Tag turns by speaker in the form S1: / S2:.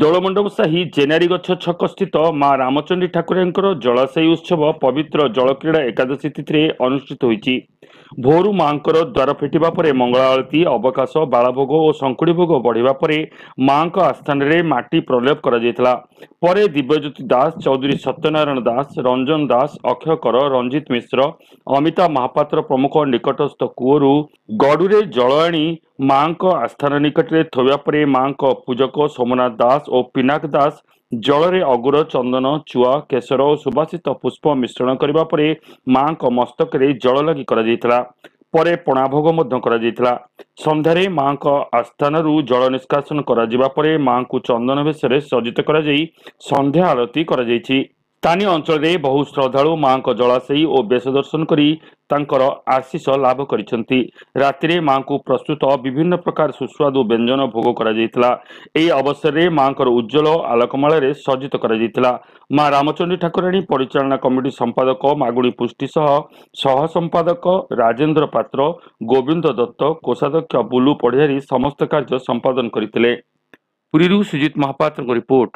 S1: ଦୋଳମଣ୍ଡପ ସାହି ଛକ ସ୍ଥିତ ମା ରାମଚଣ୍ଡୀ ଠାକୁରଙ୍କର ଜଳାଶୟ ଉତ୍ସବ ପବିତ୍ର ଜଳକ୍ରୀଡ଼ା ଏକାଦଶୀ ତିଥିରେ ଅନୁଷ୍ଠିତ ହୋଇଛି ଭୋରୁ ମାଙ୍କର ଦ୍ୱାର ଫିଟିବା ପରେ ମଙ୍ଗଳା ଆଳତି ଅବକାଶ ବାଳଭୋଗ ଓ ଶଙ୍କୁଡ଼ି ଭୋଗ ବଢ଼ିବା ପରେ ମାଙ୍କ ଆସ୍ଥାନରେ ମାଟି ପ୍ରଲେପ କରାଯାଇଥିଲା ପରେ ଦିବ୍ୟଜ୍ୟୋତି ଦାସ ଚୌଧୁରୀ ସତ୍ୟନାରାୟଣ ଦାସ ରଞ୍ଜନ ଦାସ ଅକ୍ଷୟ କର ରଞ୍ଜିତ ମିଶ୍ର ଅମିତା ମହାପାତ୍ର ପ୍ରମୁଖ ନିକଟସ୍ଥ କୂଅରୁ ଗଡ଼ୁରେ ଜଳ ଆଣି ମାଙ୍କ ଆସ୍ଥାନ ନିକଟରେ ଥୋଇବା ପରେ ମାଙ୍କ ପୂଜକ ସୋମନାଥ ଦାସ ଓ ପିନାକ ଦାସ ଜଳରେ ଅଗୁର ଚନ୍ଦନ ଚୁଆ କେଶର ଓ ସୁବାସିତ ପୁଷ୍ପ ମିଶ୍ରଣ କରିବା ପରେ ମାଙ୍କ ମସ୍ତକରେ ଜଳ ଲାଗି କରାଯାଇଥିଲା ପରେ ପଣାଭୋଗ ମଧ୍ୟ କରାଯାଇଥିଲା ସନ୍ଧ୍ୟାରେ ମାଙ୍କ ଆସ୍ଥାନରୁ ଜଳ ନିଷ୍କାସନ କରାଯିବା ପରେ ମାଙ୍କୁ ଚନ୍ଦନ ବେଶରେ ସଜ୍ଜିତ କରାଯାଇ ସନ୍ଧ୍ୟା ଆଳତି କରାଯାଇଛି ସ୍ଥାନୀୟ ଅଞ୍ଚଳରେ ବହୁ ଶ୍ରଦ୍ଧାଳୁ ମାଙ୍କ ଜଳାଶୟୀ ଓ ବେଶ ଦର୍ଶନ କରି ତାଙ୍କର ଆଶିଷ ଲାଭ କରିଛନ୍ତି ରାତିରେ ମାଙ୍କୁ ପ୍ରସ୍ତୁତ ବିଭିନ୍ନ ପ୍ରକାର ସୁସ୍ୱାଦୁ ବ୍ୟଞ୍ଜନ ଭୋଗ କରାଯାଇଥିଲା ଏହି ଅବସରରେ ମାଙ୍କର ଉଜ୍ଜଳ ଆଲୋକମାଳାରେ ସଜ୍ଜିତ କରାଯାଇଥିଲା ମା ରାମଚଣ୍ଡୀ ଠାକୁରାଣୀ ପରିଚାଳନା କମିଟି ସମ୍ପାଦକ ମାଗୁଣୀ ପୁଷ୍ଟି ସହ ସହ ସମ୍ପାଦକ ରାଜେନ୍ଦ୍ର ପାତ୍ର ଗୋବିନ୍ଦ ଦତ୍ତ କୋଷାଧ୍ୟକ୍ଷ ବୁଲୁ ପଢିହାରୀ ସମସ୍ତ କାର୍ଯ୍ୟ ସମ୍ପାଦନ କରିଥିଲେ ପୁରୀରୁ ସୁଜିତ ମହାପାତ୍ରଙ୍କ ରିପୋର୍ଟ